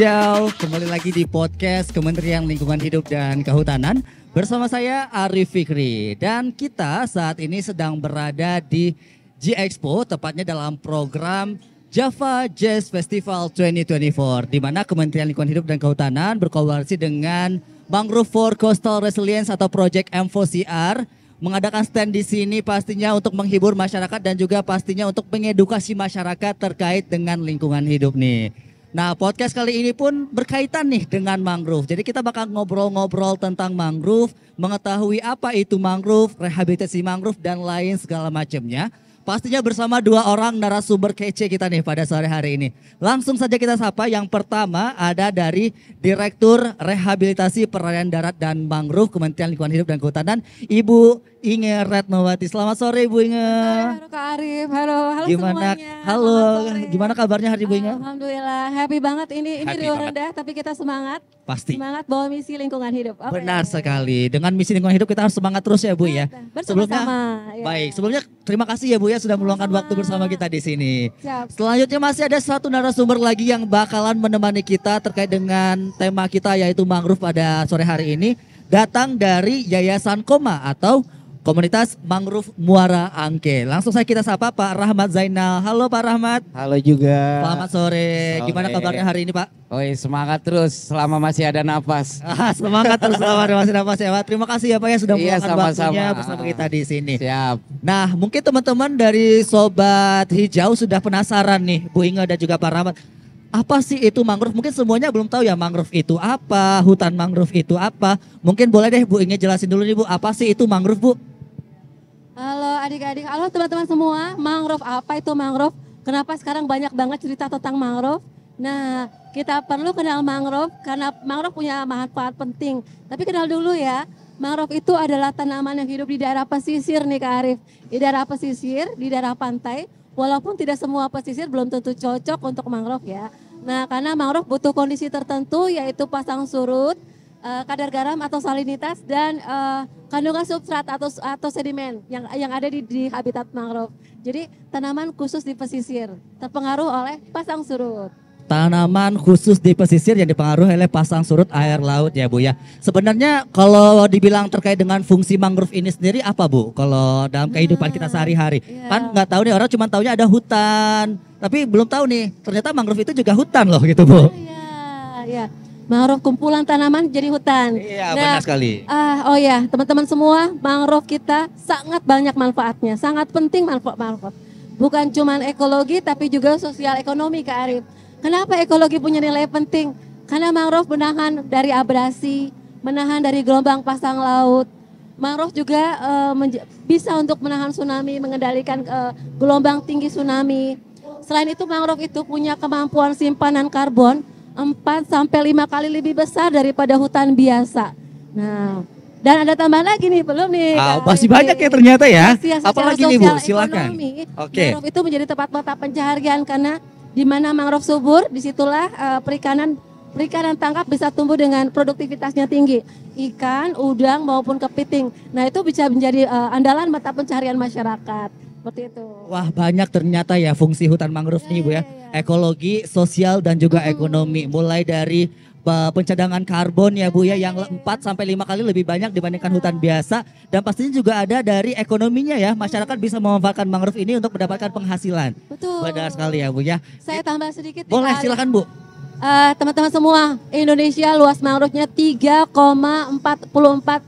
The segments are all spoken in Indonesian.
Hijau kembali lagi di podcast Kementerian Lingkungan Hidup dan Kehutanan bersama saya Arif Fikri dan kita saat ini sedang berada di G Expo tepatnya dalam program Java Jazz Festival 2024 di mana Kementerian Lingkungan Hidup dan Kehutanan berkolaborasi dengan Mangrove for Coastal Resilience atau Project M4CR mengadakan stand di sini pastinya untuk menghibur masyarakat dan juga pastinya untuk mengedukasi masyarakat terkait dengan lingkungan hidup nih. Nah, podcast kali ini pun berkaitan nih dengan mangrove. Jadi kita bakal ngobrol-ngobrol tentang mangrove, mengetahui apa itu mangrove, rehabilitasi mangrove dan lain segala macamnya. Pastinya bersama dua orang narasumber kece kita nih pada sore hari ini. Langsung saja kita sapa. Yang pertama ada dari Direktur Rehabilitasi Perairan Darat dan Mangrove Kementerian Lingkungan Hidup dan Kehutanan, Ibu Inge Ratnowati. Selamat sore Bu Inge. Halo Kak Arif, halo, halo gimana, semuanya. Halo, gimana kabarnya hari Bu Inge? Alhamdulillah, happy banget ini ini happy banget. tapi kita semangat. Pasti. Semangat bawa misi lingkungan hidup. Okay. Benar sekali. Dengan misi lingkungan hidup kita harus semangat terus ya Bu ya. Iya, bersama sebelumnya ya. baik. Sebelumnya terima kasih ya Bu ya sudah meluangkan Sama. waktu bersama kita di sini. Siap. Selanjutnya masih ada satu narasumber lagi yang bakalan menemani kita terkait dengan tema kita yaitu mangrove pada sore hari ini datang dari Yayasan Koma atau Komunitas Mangrove Muara Angke. Langsung saya kita sapa Pak Rahmat Zainal. Halo Pak Rahmat. Halo juga. Selamat sore. sore. Gimana kabarnya hari ini Pak? Oi, semangat terus selama masih ada nafas. Ah, semangat terus selama masih ada nafas ya Pak. Terima kasih ya Pak ya sudah iya, meluangkan waktunya bersama kita di sini. Siap. Nah, mungkin teman-teman dari Sobat Hijau sudah penasaran nih Bu Inga dan juga Pak Rahmat apa sih itu mangrove? Mungkin semuanya belum tahu ya mangrove itu apa, hutan mangrove itu apa. Mungkin boleh deh Bu Inge jelasin dulu nih Bu, apa sih itu mangrove Bu? Halo adik-adik, halo teman-teman semua. Mangrove apa itu mangrove? Kenapa sekarang banyak banget cerita tentang mangrove? Nah, kita perlu kenal mangrove karena mangrove punya manfaat penting. Tapi kenal dulu ya, mangrove itu adalah tanaman yang hidup di daerah pesisir nih Kak Arif. Di daerah pesisir, di daerah pantai, walaupun tidak semua pesisir belum tentu cocok untuk mangrove ya. Nah, karena mangrove butuh kondisi tertentu yaitu pasang surut, uh, kadar garam atau salinitas dan uh, kandungan substrat atau atau sedimen yang yang ada di, di habitat mangrove. Jadi tanaman khusus di pesisir terpengaruh oleh pasang surut. Tanaman khusus di pesisir yang dipengaruhi oleh pasang surut air laut ya Bu ya. Sebenarnya kalau dibilang terkait dengan fungsi mangrove ini sendiri apa Bu? Kalau dalam nah. kehidupan nah, kita sehari-hari. Iya. Kan nggak tahu nih orang cuma tahunya ada hutan. Tapi belum tahu nih ternyata mangrove itu juga hutan loh gitu Bu. Oh, iya, iya. Mangrove kumpulan tanaman jadi hutan. Iya, nah, benar sekali. uh, oh ya, teman-teman semua, mangrove kita sangat banyak manfaatnya, sangat penting manfaat mangrove. Bukan cuma ekologi tapi juga sosial ekonomi Kak Arif. Kenapa ekologi punya nilai penting? Karena mangrove menahan dari abrasi, menahan dari gelombang pasang laut. Mangrove juga uh, bisa untuk menahan tsunami, mengendalikan uh, gelombang tinggi tsunami. Selain itu mangrove itu punya kemampuan simpanan karbon 4 sampai 5 kali lebih besar daripada hutan biasa. Nah, dan ada tambahan lagi nih, belum nih? Ah, masih banyak ya ternyata ya. ya Apalagi nih Bu, silakan. Oke. Okay. itu menjadi tempat mata pencaharian karena di mana mangrove subur, disitulah uh, perikanan perikanan tangkap bisa tumbuh dengan produktivitasnya tinggi. Ikan, udang maupun kepiting. Nah, itu bisa menjadi uh, andalan mata pencaharian masyarakat. Seperti itu. Wah banyak ternyata ya fungsi hutan mangrove ya, nih Bu ya. Ya, ya. Ekologi, sosial dan juga hmm. ekonomi. Mulai dari pencadangan karbon ya Bu ya yang 4 sampai lima kali lebih banyak dibandingkan iya. hutan biasa dan pastinya juga ada dari ekonominya ya masyarakat bisa memanfaatkan mangrove ini untuk mendapatkan penghasilan. Betul. Benar sekali ya Bu ya. Saya tambah sedikit. Boleh silakan Bu. Eh, teman-teman uh, semua, Indonesia luas mangrove-nya 3,44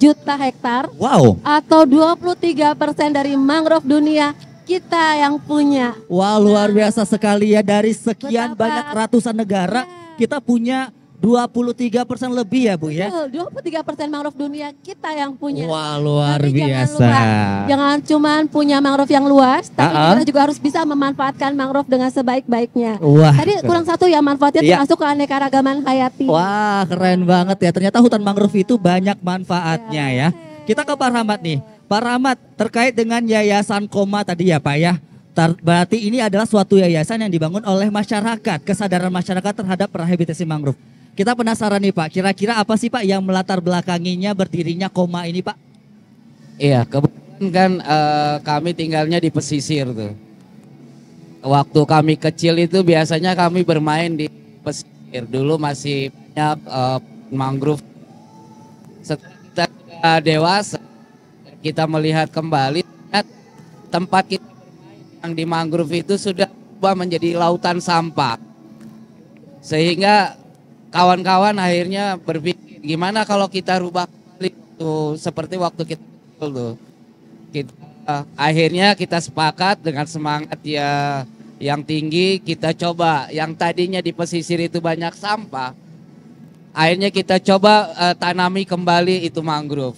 juta hektar. Wow. Atau 23 persen dari mangrove dunia kita yang punya. Wah wow, luar biasa sekali ya dari sekian Betapa. banyak ratusan negara yeah. kita punya 23 persen lebih ya Bu ya? Betul, 23 persen mangrove dunia kita yang punya. Wah luar tapi biasa. Jangan, jangan cuman punya mangrove yang luas, tapi uh -uh. kita juga harus bisa memanfaatkan mangrove dengan sebaik-baiknya. Wah. Tadi kurang satu ya manfaatnya ya. termasuk keanekaragaman hayati. Wah keren banget ya, ternyata hutan mangrove itu banyak manfaatnya ya. ya. Kita ke Pak Rahmat nih. Pak Rahmat terkait dengan Yayasan Koma tadi ya Pak ya. Berarti ini adalah suatu yayasan yang dibangun oleh masyarakat, kesadaran masyarakat terhadap rehabilitasi mangrove kita penasaran nih Pak, kira-kira apa sih Pak yang melatar belakanginya berdirinya koma ini Pak? Iya, kebetulan kan uh, kami tinggalnya di pesisir tuh. Waktu kami kecil itu biasanya kami bermain di pesisir. Dulu masih banyak uh, mangrove. Setelah kita dewasa, kita melihat kembali tempat kita bermain yang di mangrove itu sudah berubah menjadi lautan sampah. Sehingga kawan-kawan akhirnya berpikir gimana kalau kita rubah tuh seperti waktu kita dulu. kita akhirnya kita sepakat dengan semangat ya yang tinggi kita coba yang tadinya di pesisir itu banyak sampah akhirnya kita coba uh, tanami kembali itu mangrove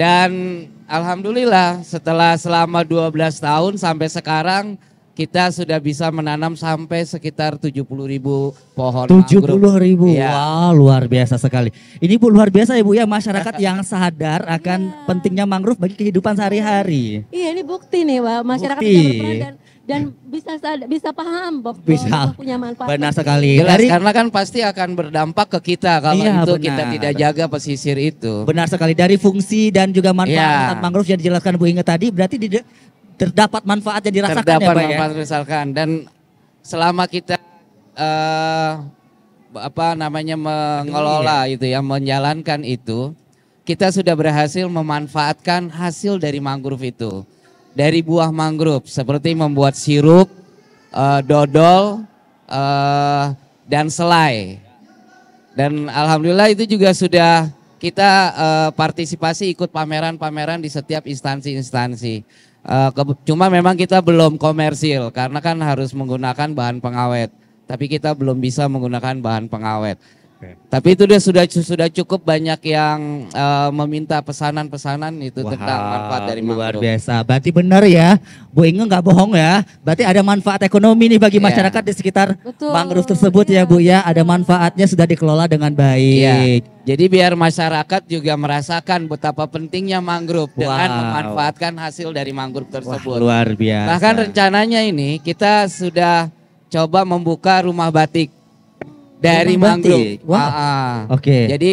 dan alhamdulillah setelah selama 12 tahun sampai sekarang kita sudah bisa menanam sampai sekitar 70 ribu pohon 70 puluh ribu, ya. wow luar biasa sekali. Ini Bu luar biasa ya Bu ya masyarakat yang sadar akan ya. pentingnya mangrove bagi kehidupan sehari-hari. Iya ini bukti nih Pak, masyarakat bukti. dan dan bisa bisa paham bahwa bisa. punya manfaat. Benar sekali. Jelas, dari, karena kan pasti akan berdampak ke kita kalau iya, itu benar. kita tidak jaga pesisir itu. Benar sekali dari fungsi dan juga manfaat yeah. mangrove yang dijelaskan Bu Inge tadi berarti di, terdapat manfaat yang dirasakan ya, terdapat ya Pak manfaat ya? dirasakan dan selama kita uh, apa namanya mengelola iya. itu ya menjalankan itu kita sudah berhasil memanfaatkan hasil dari mangrove itu dari buah mangrove seperti membuat sirup uh, dodol uh, dan selai dan alhamdulillah itu juga sudah kita uh, partisipasi ikut pameran-pameran di setiap instansi-instansi Eh, cuma memang kita belum komersil karena kan harus menggunakan bahan pengawet. Tapi kita belum bisa menggunakan bahan pengawet. Tapi itu dia sudah sudah cukup banyak yang uh, meminta pesanan-pesanan itu Wah, tentang manfaat dari mangrove. Luar biasa. Berarti benar ya, Bu Inge nggak bohong ya. Berarti ada manfaat ekonomi nih bagi yeah. masyarakat di sekitar Betul, mangrove tersebut yeah. ya Bu ya. Ada manfaatnya sudah dikelola dengan baik. Yeah. Jadi biar masyarakat juga merasakan betapa pentingnya mangrove wow. dengan memanfaatkan hasil dari mangrove tersebut. Wah, luar biasa. Bahkan rencananya ini kita sudah coba membuka rumah batik dari mangrove. Wah. Ah, ah. Oke. Okay. Jadi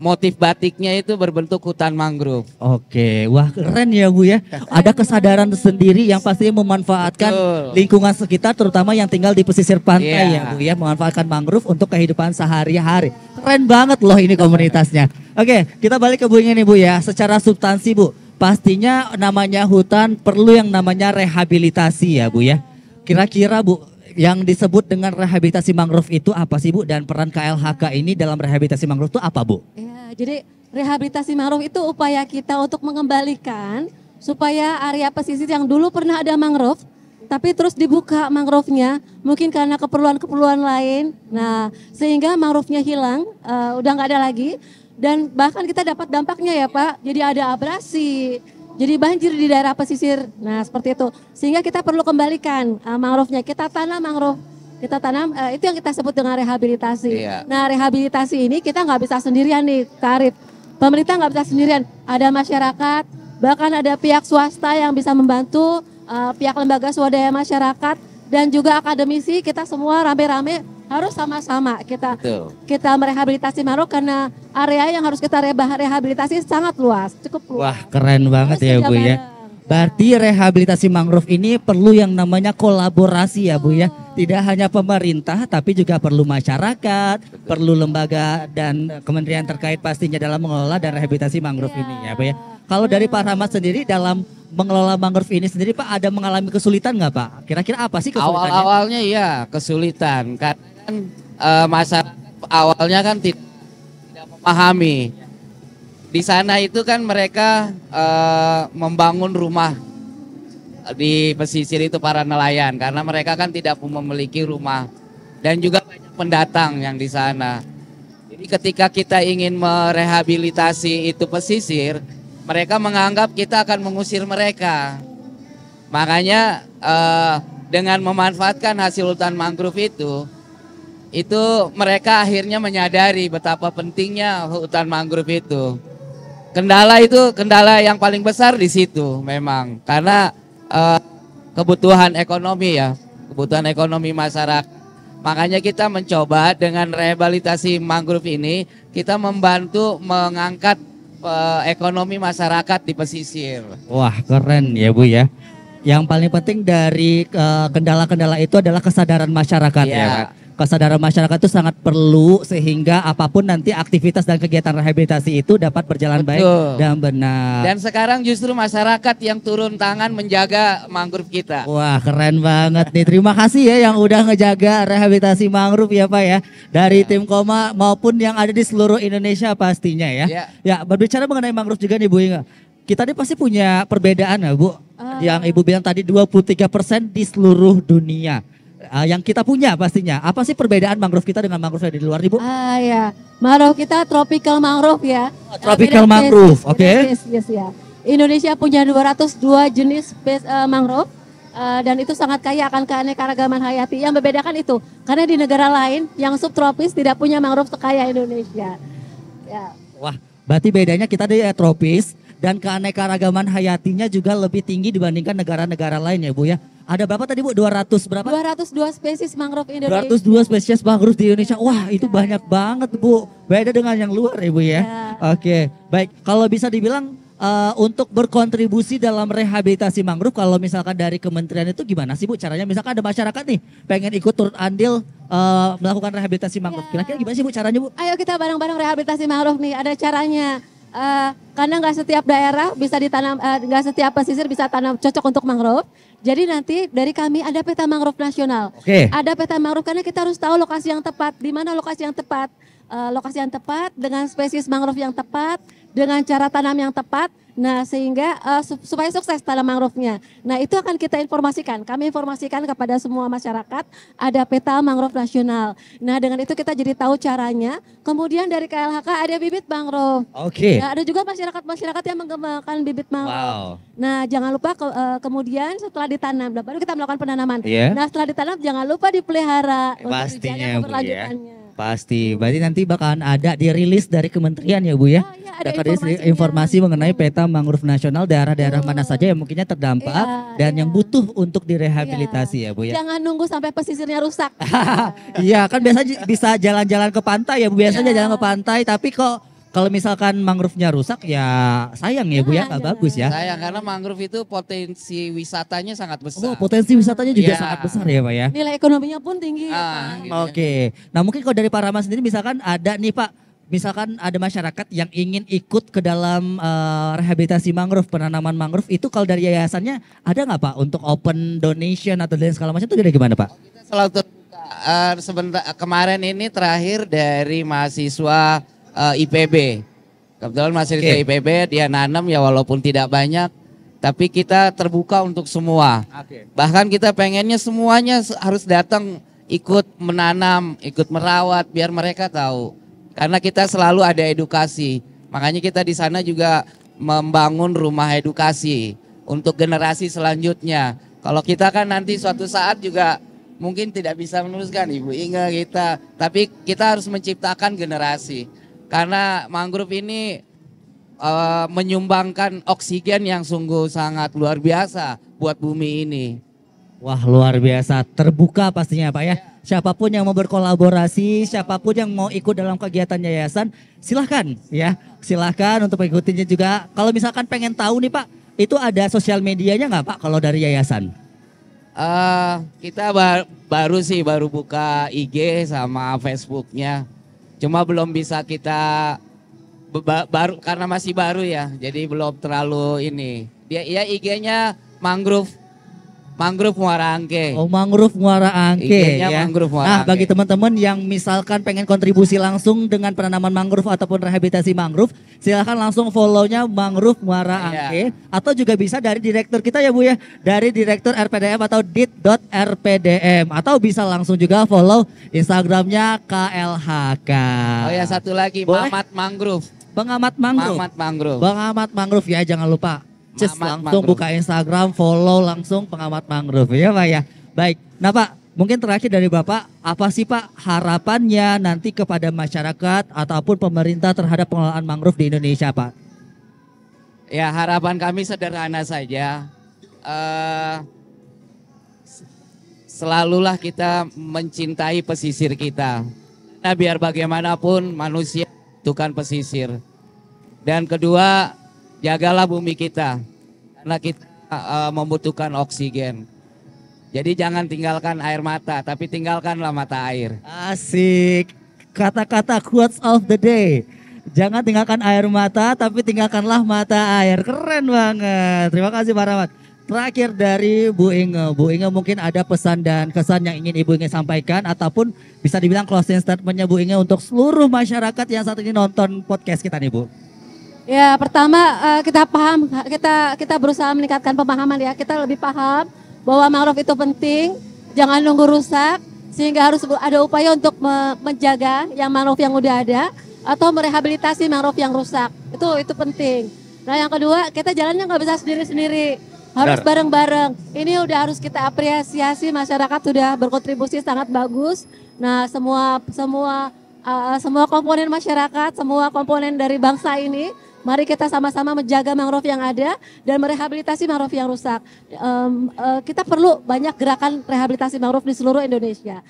motif batiknya itu berbentuk hutan mangrove. Oke, wah keren ya Bu ya. Ada kesadaran sendiri yang pasti memanfaatkan Betul. lingkungan sekitar terutama yang tinggal di pesisir pantai yeah. ya Bu ya, memanfaatkan mangrove untuk kehidupan sehari-hari. Keren banget loh ini komunitasnya. Oke, kita balik ke Bu ini Bu ya. Secara substansi Bu, pastinya namanya hutan perlu yang namanya rehabilitasi ya Bu ya. Kira-kira Bu, yang disebut dengan rehabilitasi mangrove itu apa sih Bu dan peran KLHK ini dalam rehabilitasi mangrove itu apa Bu? Ya, jadi rehabilitasi mangrove itu upaya kita untuk mengembalikan supaya area pesisir yang dulu pernah ada mangrove tapi terus dibuka mangrove-nya mungkin karena keperluan-keperluan lain. Nah, sehingga mangrove-nya hilang, uh, udah nggak ada lagi dan bahkan kita dapat dampaknya ya Pak. Jadi ada abrasi, jadi banjir di daerah pesisir. Nah, seperti itu. Sehingga kita perlu kembalikan uh, mangrove-nya. Kita tanam mangrove, kita tanam uh, itu yang kita sebut dengan rehabilitasi. Iya. Nah, rehabilitasi ini kita nggak bisa sendirian nih, Karif. Pemerintah nggak bisa sendirian. Ada masyarakat, bahkan ada pihak swasta yang bisa membantu, uh, pihak lembaga swadaya masyarakat dan juga akademisi kita semua rame-rame harus sama-sama kita Betul. kita merehabilitasi Mangrove karena area yang harus kita rehabilitasi sangat luas, cukup luas. Wah, keren banget ya, harus ya Bu ya. Berarti iya. rehabilitasi mangrove ini perlu yang namanya kolaborasi ya Bu ya. Tidak hanya pemerintah tapi juga perlu masyarakat, Betul. perlu lembaga dan kementerian terkait pastinya dalam mengelola dan rehabilitasi mangrove ya. ini ya Bu ya. Iya. Kalau dari Pak Rahmat sendiri dalam mengelola mangrove ini sendiri Pak ada mengalami kesulitan nggak Pak? Kira-kira apa sih kesulitannya? Awal-awalnya iya kesulitan karena kan uh, masa awalnya kan tidak, tidak memahami. Di sana itu kan mereka uh, membangun rumah di pesisir itu para nelayan karena mereka kan tidak memiliki rumah dan juga banyak pendatang yang di sana. Jadi ketika kita ingin merehabilitasi itu pesisir, mereka menganggap kita akan mengusir mereka. Makanya uh, dengan memanfaatkan hasil hutan mangrove itu, itu mereka akhirnya menyadari betapa pentingnya hutan mangrove itu. Kendala itu kendala yang paling besar di situ memang karena uh, kebutuhan ekonomi ya, kebutuhan ekonomi masyarakat. Makanya kita mencoba dengan rehabilitasi mangrove ini kita membantu mengangkat uh, ekonomi masyarakat di pesisir. Wah, keren ya Bu ya. Yang paling penting dari eh, kendala-kendala uh, itu adalah kesadaran masyarakat ya, ya kesadaran masyarakat itu sangat perlu sehingga apapun nanti aktivitas dan kegiatan rehabilitasi itu dapat berjalan Betul. baik dan benar. Dan sekarang justru masyarakat yang turun tangan menjaga mangrove kita. Wah, keren banget nih. Terima kasih ya yang udah ngejaga rehabilitasi mangrove ya, Pak ya. Dari ya. tim Koma maupun yang ada di seluruh Indonesia pastinya ya. Ya, ya berbicara mengenai mangrove juga nih Bu Inga. Kita ini pasti punya perbedaan ya, Bu. Uh. Yang Ibu bilang tadi 23% di seluruh dunia uh, yang kita punya pastinya. Apa sih perbedaan mangrove kita dengan mangrove yang di luar Ibu? Ah ya, mangrove kita tropical mangrove ya. Oh, tropical uh, mangrove, oke. Okay. Yes, ya. Indonesia punya 202 jenis dua uh, eh, mangrove. Uh, dan itu sangat kaya akan keanekaragaman hayati. Yang membedakan itu karena di negara lain yang subtropis tidak punya mangrove sekaya Indonesia. Ya. Wah, berarti bedanya kita di tropis dan keanekaragaman hayatinya juga lebih tinggi dibandingkan negara-negara lain ya, Bu ya. Ada berapa tadi Bu? 200 berapa? 202 spesies mangrove Indonesia. 202 spesies mangrove di Indonesia. Wah, iya, itu iya. banyak banget Bu. Beda dengan yang luar ya Bu ya. ya. Oke, baik. Kalau bisa dibilang uh, untuk berkontribusi dalam rehabilitasi mangrove kalau misalkan dari kementerian itu gimana sih Bu caranya? Misalkan ada masyarakat nih pengen ikut turut andil uh, melakukan rehabilitasi mangrove. Iya. Kira-kira gimana sih Bu caranya Bu? Ayo kita bareng-bareng rehabilitasi mangrove nih, ada caranya. Uh, karena nggak setiap daerah bisa ditanam, nggak uh, setiap pesisir bisa tanam cocok untuk mangrove. Jadi nanti dari kami ada peta mangrove nasional. Oke. Okay. Ada peta mangrove karena kita harus tahu lokasi yang tepat, di mana lokasi yang tepat, uh, lokasi yang tepat dengan spesies mangrove yang tepat dengan cara tanam yang tepat. Nah, sehingga uh, supaya sukses tanam mangrove-nya. Nah, itu akan kita informasikan. Kami informasikan kepada semua masyarakat ada peta mangrove nasional. Nah, dengan itu kita jadi tahu caranya. Kemudian dari KLHK ada bibit mangrove. Oke. Okay. Ya, nah, ada juga masyarakat-masyarakat yang mengembangkan bibit mangrove. Wow. Nah, jangan lupa ke, uh, kemudian setelah ditanam, baru kita melakukan penanaman. Yeah. Nah, setelah ditanam jangan lupa dipelihara Pastinya, untuk Pasti. Berarti nanti bakalan ada dirilis dari kementerian ya Bu ya. Oh, ya ada informasi, informasi iya. mengenai peta mangrove nasional daerah-daerah mana saja yang mungkinnya terdampak ya, dan ya. yang iya. butuh untuk direhabilitasi ya. ya Bu ya. Jangan nunggu sampai pesisirnya rusak. Iya, kan biasa bisa jalan-jalan ke pantai ya Bu. Biasanya ya. jalan ke pantai tapi kok kalau misalkan mangrove-nya rusak ya sayang ya Bu ya ah, nggak iya. bagus ya. Sayang karena mangrove itu potensi wisatanya sangat besar. Oh, potensi wisatanya juga ya. sangat besar ya Pak ya. Nilai ekonominya pun tinggi. Ya, ah, Gitu. Ya. Oke. Okay. Nah, mungkin kalau dari Pak Rama sendiri misalkan ada nih Pak Misalkan ada masyarakat yang ingin ikut ke dalam uh, rehabilitasi mangrove, penanaman mangrove itu kalau dari yayasannya ada nggak Pak untuk open donation atau lain segala macam itu dari gimana Pak? Kita selalu terbuka. Uh, eh, sebentar kemarin ini terakhir dari mahasiswa uh, eh, IPB. Kebetulan mahasiswa okay. IPB dia nanam ya walaupun tidak banyak tapi kita terbuka untuk semua. Okay. Bahkan kita pengennya semuanya harus datang ikut menanam, ikut merawat biar mereka tahu. Karena kita selalu ada edukasi. Makanya kita di sana juga membangun rumah edukasi untuk generasi selanjutnya. Kalau kita kan nanti suatu saat juga mungkin tidak bisa meneruskan Ibu Inga kita, tapi kita harus menciptakan generasi. Karena mangrove ini e, menyumbangkan oksigen yang sungguh sangat luar biasa buat bumi ini. Wah luar biasa, terbuka pastinya Pak ya. Iya. Siapapun yang mau berkolaborasi, siapapun yang mau ikut dalam kegiatan yayasan, silahkan ya. Silahkan untuk mengikutinya juga. Kalau misalkan pengen tahu nih Pak, itu ada sosial medianya nggak Pak kalau dari yayasan? Uh, kita bar baru sih, baru buka IG sama Facebooknya. Cuma belum bisa kita baru karena masih baru ya. Jadi belum terlalu ini. Dia ya IG-nya mangrove Mangrove Muara Angke. Oh, Mangrove Muara Angke. ya. Mangrove Muara Nah, bagi teman-teman yang misalkan pengen kontribusi langsung dengan penanaman mangrove ataupun rehabilitasi mangrove, silahkan langsung follow-nya Mangrove Muara iya. Angke. Atau juga bisa dari direktur kita ya Bu ya, dari direktur RPDM atau dit.rpdm. Atau bisa langsung juga follow Instagramnya KLHK. Oh ya, satu lagi, Boleh? Mamat Mangrove. Pengamat Mangrove. Pengamat Mangrove. Bang Mangrove ya, jangan lupa Just Mamat langsung mangrove. buka Instagram, follow langsung pengamat mangrove ya Pak ya. Baik, nah Pak mungkin terakhir dari Bapak, apa sih Pak harapannya nanti kepada masyarakat ataupun pemerintah terhadap pengelolaan mangrove di Indonesia Pak? Ya harapan kami sederhana saja. Uh, selalulah kita mencintai pesisir kita. Nah biar bagaimanapun manusia tukan pesisir. Dan kedua jagalah bumi kita karena kita uh, membutuhkan oksigen. Jadi jangan tinggalkan air mata, tapi tinggalkanlah mata air. Asik. Kata-kata quotes of the day. Jangan tinggalkan air mata, tapi tinggalkanlah mata air. Keren banget. Terima kasih Pak Rahmat. Terakhir dari Bu Inge. Bu Inge mungkin ada pesan dan kesan yang ingin Ibu Inge sampaikan ataupun bisa dibilang closing statementnya Bu Inge untuk seluruh masyarakat yang saat ini nonton podcast kita nih Bu. Ya, pertama eh, kita paham, kita kita berusaha meningkatkan pemahaman ya. Kita lebih paham bahwa mangrove itu penting, jangan nunggu rusak, sehingga harus ada upaya untuk menjaga yang mangrove yang udah ada atau merehabilitasi mangrove yang rusak. Itu itu penting. Nah, yang kedua, kita jalannya nggak bisa sendiri-sendiri. Harus bareng-bareng. Ini udah harus kita apresiasi masyarakat sudah berkontribusi sangat bagus. Nah, semua semua eh, eh, semua komponen masyarakat, semua komponen dari bangsa ini Mari kita sama-sama menjaga mangrove yang ada dan merehabilitasi mangrove yang rusak. Um, uh, kita perlu banyak gerakan rehabilitasi mangrove di seluruh Indonesia.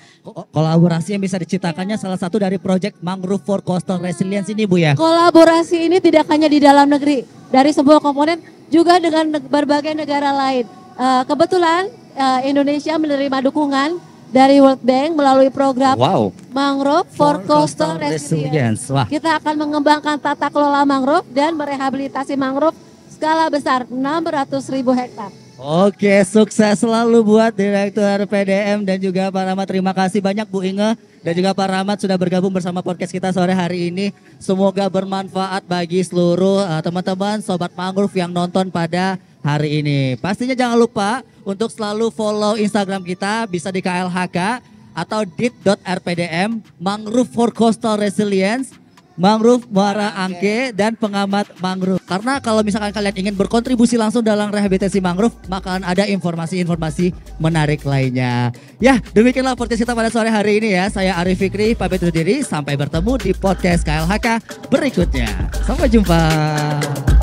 Kolaborasi yang bisa diciptakannya salah satu dari proyek Mangrove for Coastal Resilience ini Bu ya? Kolaborasi ini tidak hanya di dalam negeri, dari sebuah komponen juga dengan berbagai negara lain. Uh, kebetulan uh, Indonesia menerima dukungan dari World Bank melalui program wow. Mangrove for, for Coastal, Coastal Resilience. Wah. Kita akan mengembangkan tata kelola mangrove dan merehabilitasi mangrove skala besar 600 ribu hektar. Oke, sukses selalu buat Direktur PDM dan juga Pak Rahmat. Terima kasih banyak Bu Inge dan juga Pak Rahmat sudah bergabung bersama podcast kita sore hari ini. Semoga bermanfaat bagi seluruh eh, teman-teman uh, sobat mangrove yang nonton pada hari ini. Pastinya jangan lupa untuk selalu follow Instagram kita bisa di KLHK atau dit.rpdm Mangrove for Coastal Resilience Mangrove Muara Angke dan pengamat mangrove. Karena kalau misalkan kalian ingin berkontribusi langsung dalam rehabilitasi mangrove, maka akan ada informasi-informasi menarik lainnya. Ya, demikianlah podcast kita pada sore hari ini ya. Saya Arif Fikri, pamit undur diri. Sampai bertemu di podcast KLHK berikutnya. Sampai jumpa.